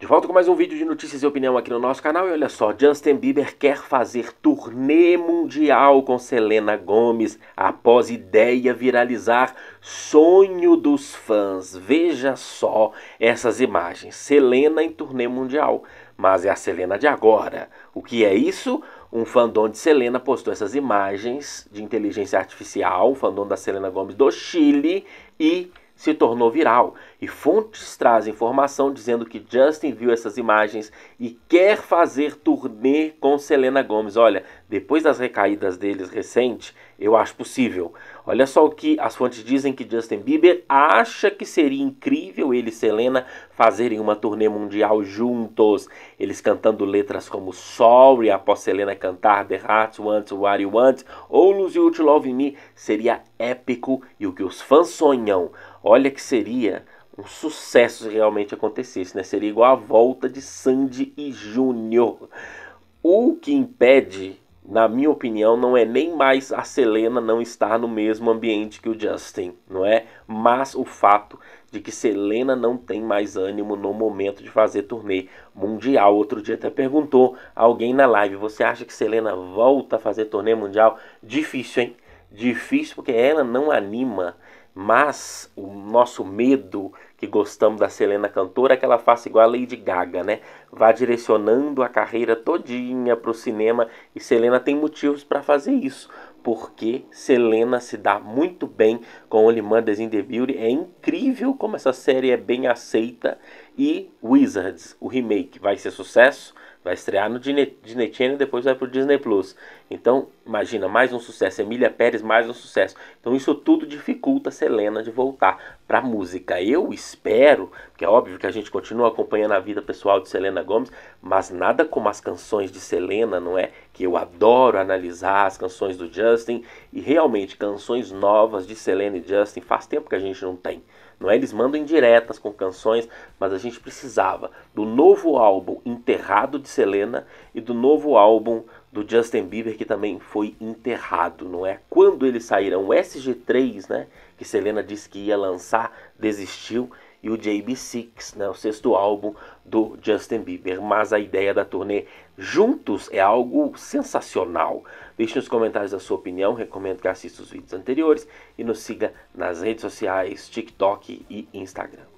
De volta com mais um vídeo de notícias e opinião aqui no nosso canal. E olha só, Justin Bieber quer fazer turnê mundial com Selena Gomes após ideia viralizar sonho dos fãs. Veja só essas imagens. Selena em turnê mundial, mas é a Selena de agora. O que é isso? Um fandom de Selena postou essas imagens de inteligência artificial, um fandom da Selena Gomes do Chile e se tornou viral. E fontes trazem informação dizendo que Justin viu essas imagens e quer fazer turnê com Selena Gomes. Olha, depois das recaídas deles recente, eu acho possível. Olha só o que as fontes dizem que Justin Bieber acha que seria incrível ele e Selena fazerem uma turnê mundial juntos. Eles cantando letras como Sorry após Selena cantar The Heart Wants What You Want ou Lose You to Love Me seria épico e o que os fãs sonham. Olha que seria um sucesso realmente acontecesse, né? Seria igual a volta de Sandy e Júnior. O que impede, na minha opinião, não é nem mais a Selena não estar no mesmo ambiente que o Justin, não é? Mas o fato de que Selena não tem mais ânimo no momento de fazer turnê mundial. Outro dia até perguntou alguém na live: "Você acha que Selena volta a fazer turnê mundial?" Difícil, hein? Difícil porque ela não anima mas o nosso medo que gostamos da Selena cantora é que ela faça igual a Lady Gaga, né? Vá direcionando a carreira todinha para o cinema e Selena tem motivos para fazer isso. Porque Selena se dá muito bem com Only Mondays in the Beauty. É incrível como essa série é bem aceita. E Wizards, o remake, vai ser sucesso. Vai estrear no Disney Channel e depois vai para o Disney Plus. Então Imagina, mais um sucesso. Emília Pérez, mais um sucesso. Então isso tudo dificulta a Selena de voltar para música. Eu espero, que é óbvio que a gente continua acompanhando a vida pessoal de Selena Gomes, mas nada como as canções de Selena, não é? Que eu adoro analisar as canções do Justin e realmente canções novas de Selena e Justin faz tempo que a gente não tem. Não é? Eles mandam indiretas com canções, mas a gente precisava do novo álbum Enterrado de Selena e do novo álbum do Justin Bieber que também foi enterrado, não é? Quando eles saíram, o SG3, né, que Selena disse que ia lançar, desistiu e o JB6, né, o sexto álbum do Justin Bieber. Mas a ideia da turnê juntos é algo sensacional. Deixe nos comentários a sua opinião, recomendo que assista os vídeos anteriores e nos siga nas redes sociais, TikTok e Instagram.